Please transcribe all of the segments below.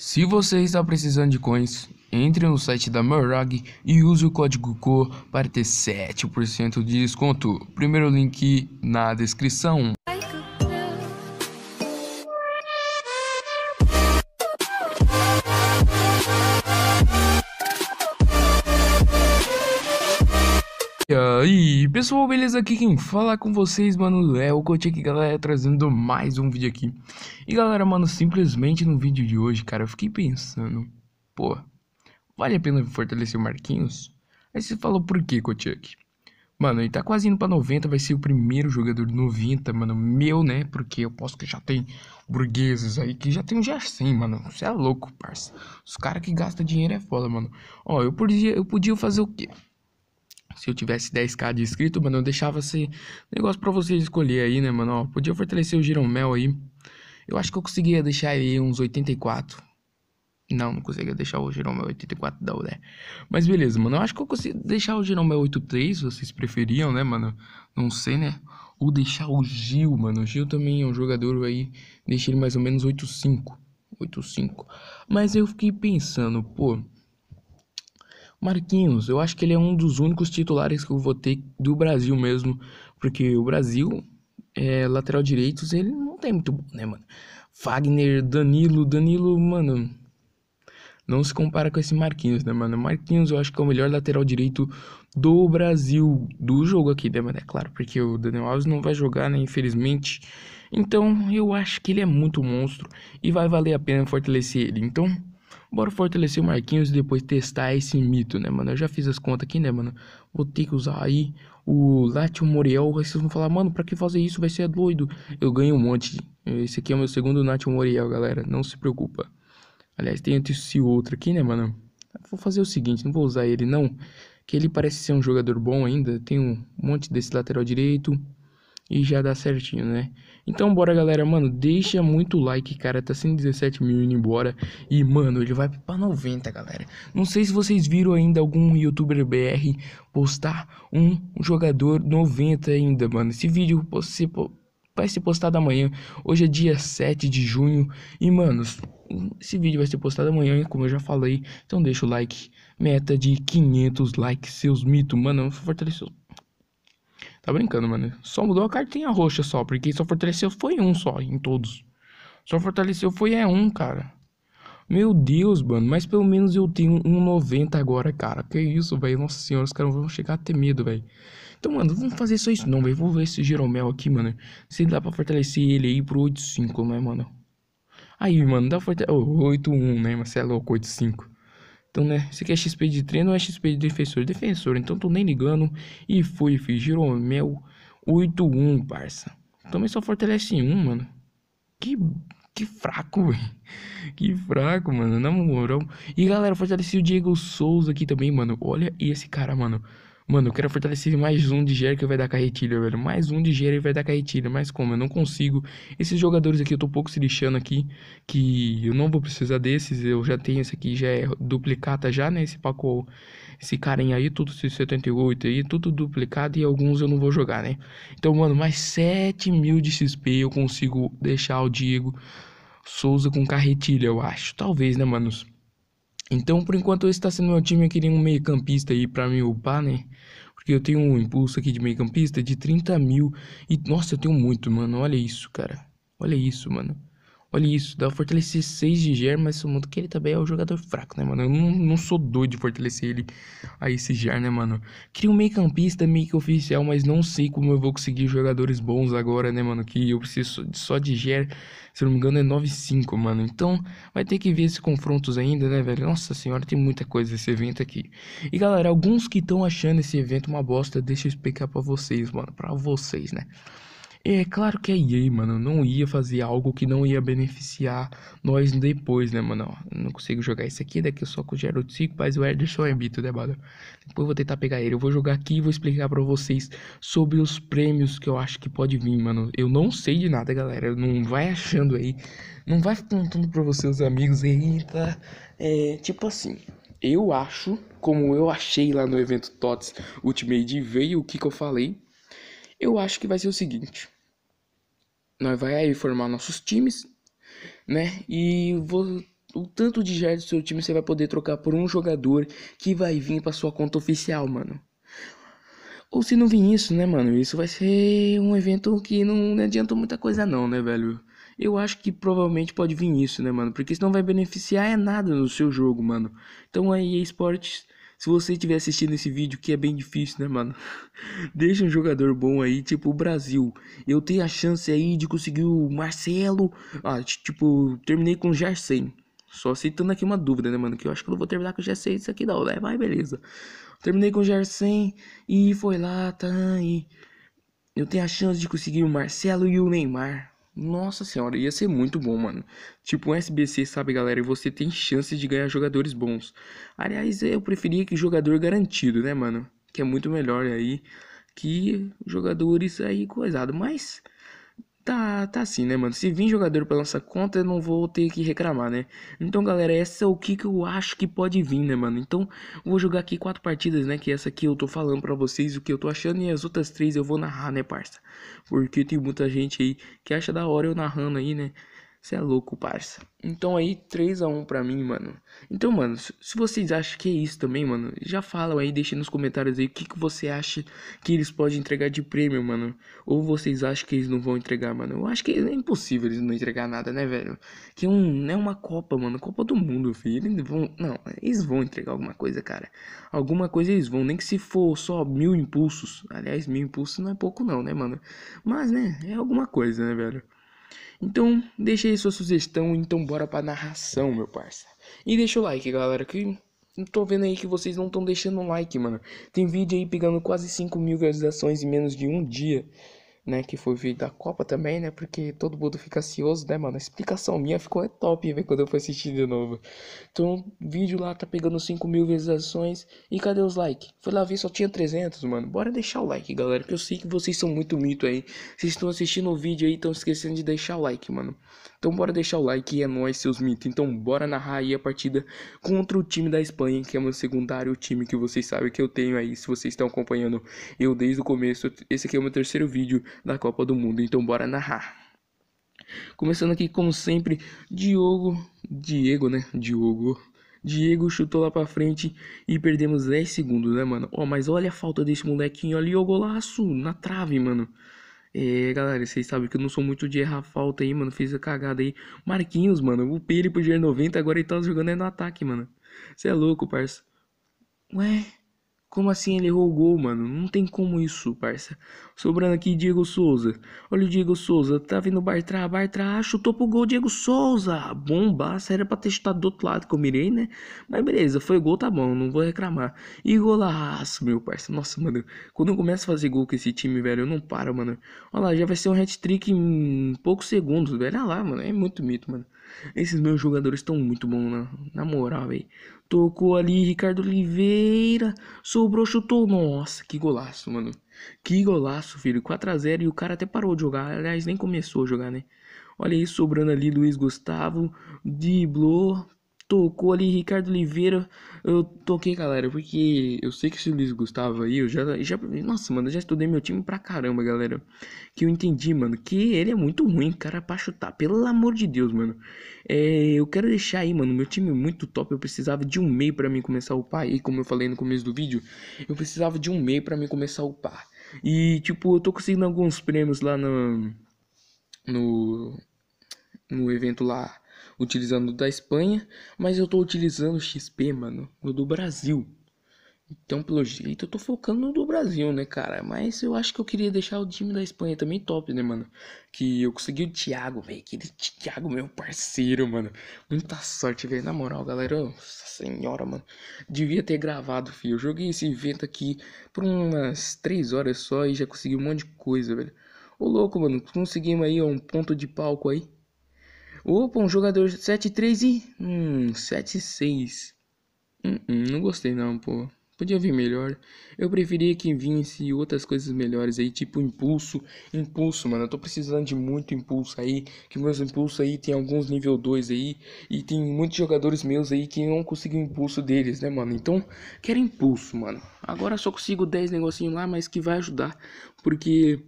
Se você está precisando de coins, entre no site da Merag e use o código CO para ter 7% de desconto. Primeiro link na descrição. E pessoal, beleza? Aqui quem fala com vocês, mano, é o Coach aqui, galera, trazendo mais um vídeo aqui. E galera, mano, simplesmente no vídeo de hoje, cara, eu fiquei pensando, pô, vale a pena fortalecer o Marquinhos? Aí você falou, por que, Coach? Mano, ele tá quase indo pra 90, vai ser o primeiro jogador 90, mano, meu, né? Porque eu posso que já tem burgueses aí que já tem um Gerson, mano. Você é louco, parça. Os caras que gastam dinheiro é foda, mano. Ó, eu podia, eu podia fazer o quê? se eu tivesse 10k de inscrito, mano, eu deixava esse negócio pra vocês escolher aí, né, mano? Ó, podia fortalecer o Giromel aí. Eu acho que eu conseguia deixar ele uns 84. Não, não conseguia deixar o Jeromel 84 da UDE. Mas beleza, mano. Eu acho que eu consegui deixar o Jeromel 83, se vocês preferiam, né, mano? Não sei, né? Ou deixar o Gil, mano. O Gil também é um jogador aí. Deixei ele mais ou menos 85. 85. Mas eu fiquei pensando, pô. Marquinhos, eu acho que ele é um dos únicos titulares que eu votei do Brasil mesmo, porque o Brasil, é, lateral direito, ele não tem muito bom, né, mano? Wagner, Danilo, Danilo, mano, não se compara com esse Marquinhos, né, mano? Marquinhos eu acho que é o melhor lateral direito do Brasil, do jogo aqui, né, mano? É claro, porque o Daniel Alves não vai jogar, né, infelizmente. Então, eu acho que ele é muito monstro e vai valer a pena fortalecer ele. Então, Bora fortalecer o Marquinhos e depois testar esse mito, né, mano? Eu já fiz as contas aqui, né, mano? Vou ter que usar aí o Latio Moriel. vocês vão falar, mano, pra que fazer isso? Vai ser doido. Eu ganho um monte. Esse aqui é o meu segundo Latio Moriel, galera. Não se preocupa. Aliás, tem esse outro aqui, né, mano? Vou fazer o seguinte, não vou usar ele, não. Que ele parece ser um jogador bom ainda. Tem um monte desse lateral direito e já dá certinho, né? Então bora galera, mano, deixa muito like, cara, tá 117 mil indo embora e mano, ele vai pra 90, galera. Não sei se vocês viram ainda algum youtuber BR postar um jogador 90 ainda, mano. Esse vídeo você vai ser postado amanhã, hoje é dia 7 de junho e mano, esse vídeo vai ser postado amanhã, como eu já falei, então deixa o like, meta de 500 likes, seus mitos, mano, fortaleceu Tá brincando, mano. Só mudou a cartinha roxa só, porque só fortaleceu foi um só, em todos. Só fortaleceu foi é um, cara. Meu Deus, mano, mas pelo menos eu tenho um 90 agora, cara. Que isso, velho. Nossa senhora, os caras vão chegar a ter medo, velho. Então, mano, vamos fazer só isso não, velho. Vou ver esse Jeromel aqui, mano. Se dá pra fortalecer ele aí pro 8-5, né, mano? Aí, mano, dá pra fortalecer... Oh, 8-1, né, mas você é louco, 8-5. Então, né? Você quer XP de treino ou é XP de defensor? Defensor, então tô nem ligando. E foi, fi. Giromel 8-1, parça. Também só fortalece em um, mano. Que, que fraco, velho. Que fraco, mano. Na moral. E galera, fortaleci o Diego Souza aqui também, mano. Olha esse cara, mano. Mano, eu quero fortalecer mais um de Jerry que vai dar carretilha, velho. Mais um de e vai dar carretilha. Mas como? Eu não consigo. Esses jogadores aqui, eu tô pouco se lixando aqui. Que eu não vou precisar desses. Eu já tenho esse aqui, já é duplicata já, né? Esse Paco, esse carinha aí, tudo 78 aí, tudo duplicado. E alguns eu não vou jogar, né? Então, mano, mais 7 mil de XP eu consigo deixar o Diego Souza com carretilha, eu acho. Talvez, né, manos? Então, por enquanto, esse tá sendo meu time. Eu queria um meio campista aí pra me upar, né? Porque eu tenho um impulso aqui de meio campista de 30 mil. E, nossa, eu tenho muito, mano. Olha isso, cara. Olha isso, mano. Olha isso, dá fortalecer 6 de GER, mas o mundo que ele também é um jogador fraco, né, mano? Eu não, não sou doido de fortalecer ele a esse GER, né, mano? Queria um meio campista meio que oficial, mas não sei como eu vou conseguir jogadores bons agora, né, mano? Que eu preciso só de GER, se não me engano, é 9-5, mano. Então, vai ter que ver esses confrontos ainda, né, velho? Nossa senhora, tem muita coisa esse evento aqui. E, galera, alguns que estão achando esse evento uma bosta, deixa eu explicar pra vocês, mano. Pra vocês, né? É claro que é EA, mano, não ia fazer algo que não ia beneficiar nós depois, né, mano? Ó, não consigo jogar isso aqui, daqui eu só com o Gerald 5, mas o Ederson é bito, né, mano? Depois eu vou tentar pegar ele. Eu vou jogar aqui e vou explicar para vocês sobre os prêmios que eu acho que pode vir, mano. Eu não sei de nada, galera. Não vai achando aí. Não vai contando pra vocês, amigos aí, tá? É, tipo assim, eu acho, como eu achei lá no evento TOTS Ultimate, veio o que que eu falei eu acho que vai ser o seguinte. Nós vai aí formar nossos times, né? E vou, o tanto de jardas do seu time você vai poder trocar por um jogador que vai vir para sua conta oficial, mano. Ou se não vir isso, né, mano? Isso vai ser um evento que não adianta muita coisa não, né, velho? Eu acho que provavelmente pode vir isso, né, mano? Porque isso não vai beneficiar é nada no seu jogo, mano. Então aí, esportes se você estiver assistindo esse vídeo, que é bem difícil, né, mano? Deixa um jogador bom aí, tipo o Brasil. Eu tenho a chance aí de conseguir o Marcelo. Ah, tipo, terminei com o Jarsen. Só aceitando aqui uma dúvida, né, mano? Que eu acho que eu não vou terminar com o Jarsen isso aqui não, né? Mas beleza. Terminei com o Jarsen e foi lá, tá aí. Eu tenho a chance de conseguir o Marcelo e o Neymar. Nossa senhora, ia ser muito bom, mano. Tipo um SBC, sabe, galera? E você tem chance de ganhar jogadores bons. Aliás, eu preferia que jogador garantido, né, mano? Que é muito melhor aí que jogadores aí coisado. Mas tá, tá assim, né, mano? Se vir jogador pela nossa conta, eu não vou ter que reclamar, né? Então, galera, essa é o que, que eu acho que pode vir, né, mano? Então, vou jogar aqui quatro partidas, né? Que é essa aqui eu tô falando pra vocês o que eu tô achando e as outras três eu vou narrar, né, parça? Porque tem muita gente aí que acha da hora eu narrando aí, né? Você é louco, parça. Então aí, 3 a 1 pra mim, mano. Então, mano, se vocês acham que é isso também, mano, já falam aí, deixem nos comentários aí o que, que você acha que eles podem entregar de prêmio, mano. Ou vocês acham que eles não vão entregar, mano. Eu acho que é impossível eles não entregar nada, né, velho? Que um, é uma Copa, mano. Copa do Mundo, filho. Eles vão. Não, eles vão entregar alguma coisa, cara. Alguma coisa eles vão. Nem que se for só mil impulsos. Aliás, mil impulsos não é pouco, não, né, mano? Mas, né, é alguma coisa, né, velho? Então, deixa aí sua sugestão, então bora pra narração, meu parça. E deixa o like, galera, que tô vendo aí que vocês não estão deixando like, mano. Tem vídeo aí pegando quase 5 mil visualizações em menos de um dia né, que foi vir da Copa também, né, porque todo mundo fica ansioso, né, mano, a explicação minha ficou é top, ver quando eu fui assistir de novo. Então, o vídeo lá tá pegando 5 mil visualizações, e cadê os likes? Foi lá ver, só tinha 300, mano, bora deixar o like, galera, que eu sei que vocês são muito mito aí, vocês estão assistindo o vídeo aí, estão esquecendo de deixar o like, mano. Então, bora deixar o like, e é nóis, seus mitos, então bora narrar aí a partida contra o time da Espanha, que é meu secundário time que vocês sabem que eu tenho aí, se vocês estão acompanhando eu desde o começo, esse aqui é o meu terceiro vídeo, da Copa do Mundo. Então bora narrar. Começando aqui, como sempre, Diogo, Diego, né? Diogo. Diego chutou lá pra frente e perdemos 10 segundos, né, mano? Ó, oh, mas olha a falta desse molequinho ali, o golaço na trave, mano. É, galera, vocês sabem que eu não sou muito de errar falta aí, mano. Fiz a cagada aí. Marquinhos, mano, o ele pro G90, agora ele tá jogando aí no ataque, mano. Você é louco, parça. Ué, como assim ele errou o gol, mano? Não tem como isso, parça. Sobrando aqui Diego Souza. Olha o Diego Souza. Tá vindo o Bartra, Bartra. Chutou pro gol Diego Souza. Bombaça. Era pra testar do outro lado que eu mirei, né? Mas beleza, foi gol, tá bom. Não vou reclamar. E golaço, meu parça. Nossa, mano. Quando eu começo a fazer gol com esse time, velho, eu não paro, mano. Olha lá, já vai ser um hat-trick em poucos segundos, velho. Olha lá, mano. É muito mito, mano. Esses meus jogadores estão muito bons, na, na moral, velho. Tocou ali Ricardo Oliveira, sobrou, chutou. Nossa, que golaço, mano. Que golaço, filho. 4x0 e o cara até parou de jogar. Aliás, nem começou a jogar, né? Olha aí, sobrando ali Luiz Gustavo, driblou, tocou ali Ricardo Oliveira. Eu toquei, galera, porque eu sei que o Luiz Gustavo aí, eu já, já. Nossa, mano, eu já estudei meu time pra caramba, galera. Que eu entendi, mano, que ele é muito ruim, cara, pra chutar. Pelo amor de Deus, mano. É, eu quero deixar aí, mano, meu time é muito top. Eu precisava de um meio para mim começar a upar. E como eu falei no começo do vídeo, eu precisava de um meio para mim começar a upar. E, tipo, eu tô conseguindo alguns prêmios lá no. No. No evento lá utilizando o da Espanha, mas eu tô utilizando o XP, mano, no do Brasil. Então, pelo jeito, eu tô focando no do Brasil, né, cara? Mas eu acho que eu queria deixar o time da Espanha também top, né, mano? Que eu consegui o Thiago, velho. Aquele Thiago, meu parceiro, mano. Muita sorte, velho. Na moral, galera. Nossa senhora, mano. Devia ter gravado, filho. Eu joguei esse evento aqui por umas 3 horas só e já consegui um monte de coisa, velho. Ô, louco, mano. Conseguimos aí um ponto de palco aí. Opa, um jogador 73 e. Hum, 76. Hum, hum, não gostei não, pô. Podia vir melhor. Eu preferia que vinsse outras coisas melhores aí, tipo impulso. Impulso, mano. Eu tô precisando de muito impulso aí. Que meus impulsos aí tem alguns nível 2 aí. E tem muitos jogadores meus aí que não conseguem o impulso deles, né, mano? Então, quero impulso, mano. Agora só consigo 10 negocinho lá, mas que vai ajudar. Porque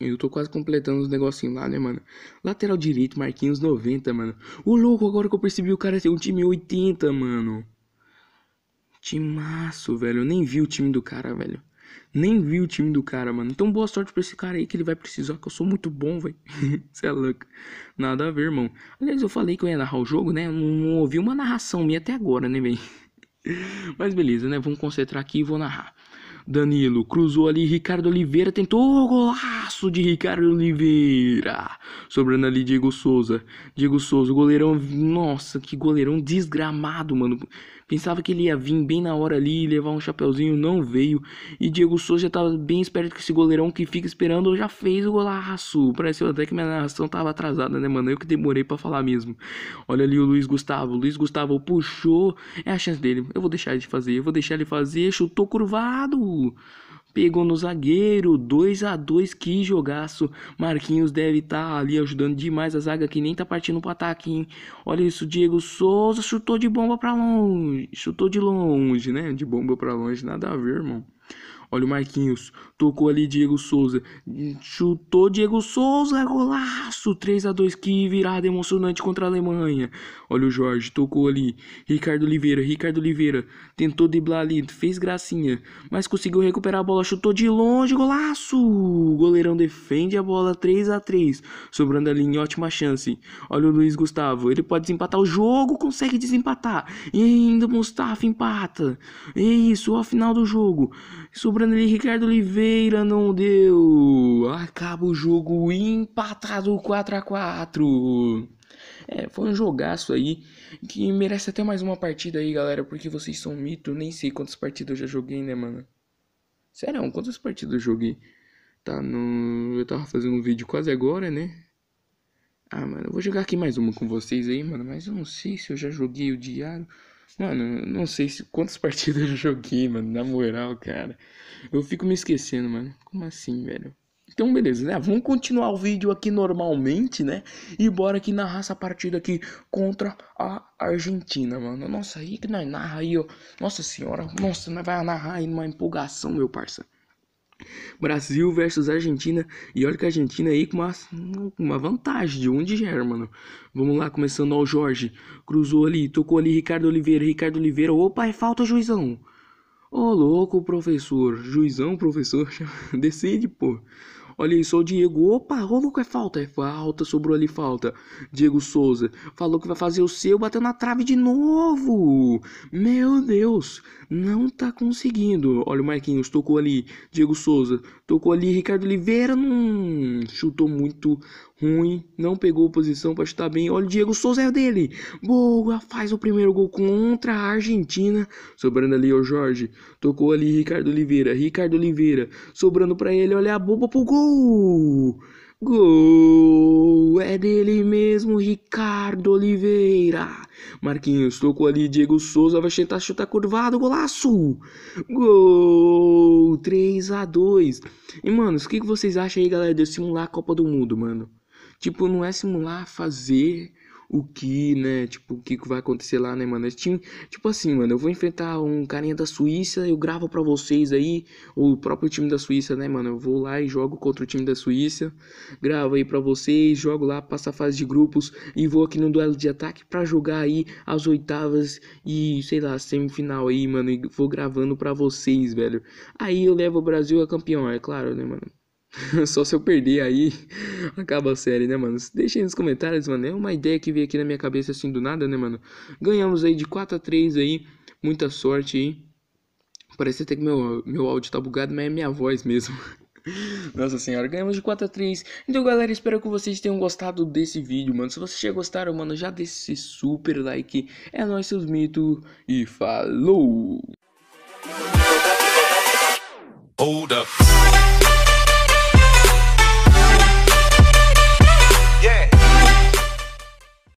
eu tô quase completando os negocinhos lá, né, mano? Lateral direito, Marquinhos 90, mano. Ô, louco, agora que eu percebi o cara tem um time 80, mano. Timaço, velho. Eu nem vi o time do cara, velho. Nem vi o time do cara, mano. Então, boa sorte pra esse cara aí que ele vai precisar, que eu sou muito bom, velho. Você é louco. Nada a ver, irmão. Aliás, eu falei que eu ia narrar o jogo, né? não ouvi uma narração minha até agora, né, velho? Mas beleza, né? Vamos concentrar aqui e vou narrar. Danilo cruzou ali, Ricardo Oliveira tentou o oh, golaço de Ricardo Oliveira. Sobrando ali Diego Souza. Diego Souza, goleirão, nossa, que goleirão desgramado, mano. Pensava que ele ia vir bem na hora ali, e levar um chapeuzinho, não veio. E Diego Souza já tava bem esperto que esse goleirão que fica esperando já fez o golaço. Pareceu até que minha narração tava atrasada, né, mano? Eu que demorei para falar mesmo. Olha ali o Luiz Gustavo. Luiz Gustavo puxou. É a chance dele. Eu vou deixar ele fazer. Eu vou deixar ele fazer. Chutou curvado. Pegou no zagueiro, 2 a 2 que jogaço. Marquinhos deve estar tá ali ajudando demais a zaga que nem tá partindo pro ataque, hein? Olha isso, Diego Souza chutou de bomba pra longe. Chutou de longe, né? De bomba pra longe, nada a ver, irmão. Olha o Marquinhos. Tocou ali Diego Souza. Chutou Diego Souza. Golaço. 3 a 2 Que virada emocionante contra a Alemanha. Olha o Jorge. Tocou ali. Ricardo Oliveira. Ricardo Oliveira. Tentou driblar ali. Fez gracinha. Mas conseguiu recuperar a bola. Chutou de longe. Golaço. O goleirão defende a bola. 3 a 3 Sobrando ali em ótima chance. Olha o Luiz Gustavo. Ele pode desempatar o jogo. Consegue desempatar. E ainda o Mustafa empata. É isso. A final do jogo. Sobrando cobrando ali, Ricardo Oliveira não deu. Acaba o jogo empatado 4 a 4 é, foi um jogaço aí que merece até mais uma partida aí, galera, porque vocês são mito. Nem sei quantas partidas eu já joguei, né, mano? Sério, quantas partidas eu joguei? Tá no. Eu tava fazendo um vídeo quase agora, né? Ah, mano, eu vou jogar aqui mais uma com vocês aí, mano, mas eu não sei se eu já joguei o diário. Mano, não sei se quantas partidas eu joguei, mano, na moral, cara. Eu fico me esquecendo, mano. Como assim, velho? Então, beleza, né? Vamos continuar o vídeo aqui normalmente, né? E bora aqui narrar essa partida aqui contra a Argentina, mano. Nossa, aí que nós narra aí, ó. Nossa senhora, nossa, nós vai narrar aí numa empolgação, meu parça. Brasil versus Argentina. E olha que a Argentina aí com uma, uma vantagem de onde, um mano. Vamos lá, começando ao Jorge. Cruzou ali, tocou ali Ricardo Oliveira. Ricardo Oliveira, opa, é falta, juizão. Ô, oh, louco, professor. Juizão, professor. Decide, pô. Olha aí, só o Diego. Opa, rolou que é falta. É falta, sobrou ali falta. Diego Souza falou que vai fazer o seu, bateu na trave de novo. Meu Deus, não tá conseguindo. Olha o Marquinhos, tocou ali. Diego Souza tocou ali. Ricardo Oliveira não chutou muito ruim, não pegou posição para chutar bem. Olha o Diego Souza é dele. Boa, faz o primeiro gol contra a Argentina. Sobrando ali o Jorge, tocou ali Ricardo Oliveira, Ricardo Oliveira, sobrando para ele, olha a boba pro gol. Gol! É dele mesmo, Ricardo Oliveira. Marquinhos tocou ali, Diego Souza vai tentar chutar curvado, golaço! Gol! 3 a 2 E, mano, o que vocês acham aí, galera, de eu simular a Copa do Mundo, mano? Tipo, não é simular fazer o que, né? Tipo, o que vai acontecer lá, né, mano? tipo assim, mano, eu vou enfrentar um carinha da Suíça, eu gravo para vocês aí, o próprio time da Suíça, né, mano? Eu vou lá e jogo contra o time da Suíça, gravo aí para vocês, jogo lá, passa a fase de grupos e vou aqui no duelo de ataque para jogar aí as oitavas e, sei lá, semifinal aí, mano, e vou gravando para vocês, velho. Aí eu levo o Brasil a campeão, é claro, né, mano? Só se eu perder aí, acaba a série, né, mano? Deixa aí nos comentários, mano. É uma ideia que veio aqui na minha cabeça assim do nada, né, mano? Ganhamos aí de 4 a 3 aí. Muita sorte aí. Parece até que meu, meu áudio tá bugado, mas é minha voz mesmo. Nossa senhora, ganhamos de 4 a 3 Então galera, espero que vocês tenham gostado desse vídeo, mano Se vocês já gostaram, mano, já deixe super like É nóis, seus mitos E falou! Hold up.